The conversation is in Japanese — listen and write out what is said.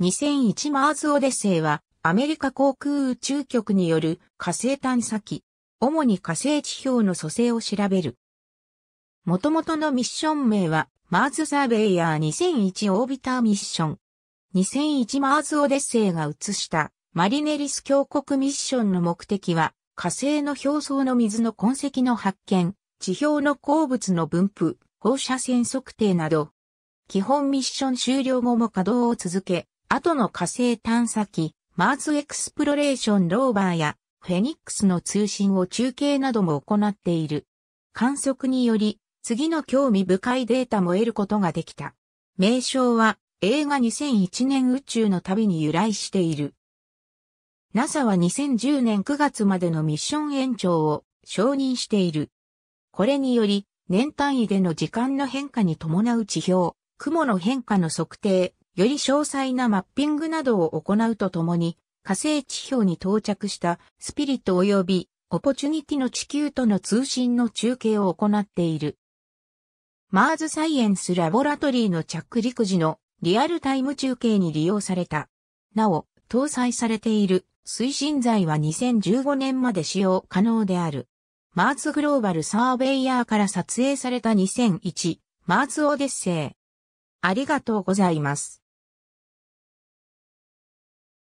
2001マーズオデッセイはアメリカ航空宇宙局による火星探査機、主に火星地表の組成を調べる。元々のミッション名はマーズサーベイヤー2001オービターミッション。2001マーズオデッセイが移したマリネリス峡谷ミッションの目的は火星の表層の水の痕跡の発見、地表の鉱物の分布、放射線測定など、基本ミッション終了後も稼働を続け、後の火星探査機、マーズエクスプロレーションローバーや、フェニックスの通信を中継なども行っている。観測により、次の興味深いデータも得ることができた。名称は、映画2001年宇宙の旅に由来している。NASA は2010年9月までのミッション延長を承認している。これにより、年単位での時間の変化に伴う地表、雲の変化の測定、より詳細なマッピングなどを行うとともに、火星地表に到着したスピリット及びオポチュニティの地球との通信の中継を行っている。マーズサイエンスラボラトリーの着陸時のリアルタイム中継に利用された。なお、搭載されている推進剤は2015年まで使用可能である。マーズグローバルサーベイヤーから撮影された2001マーズオデッセイありがとうございます。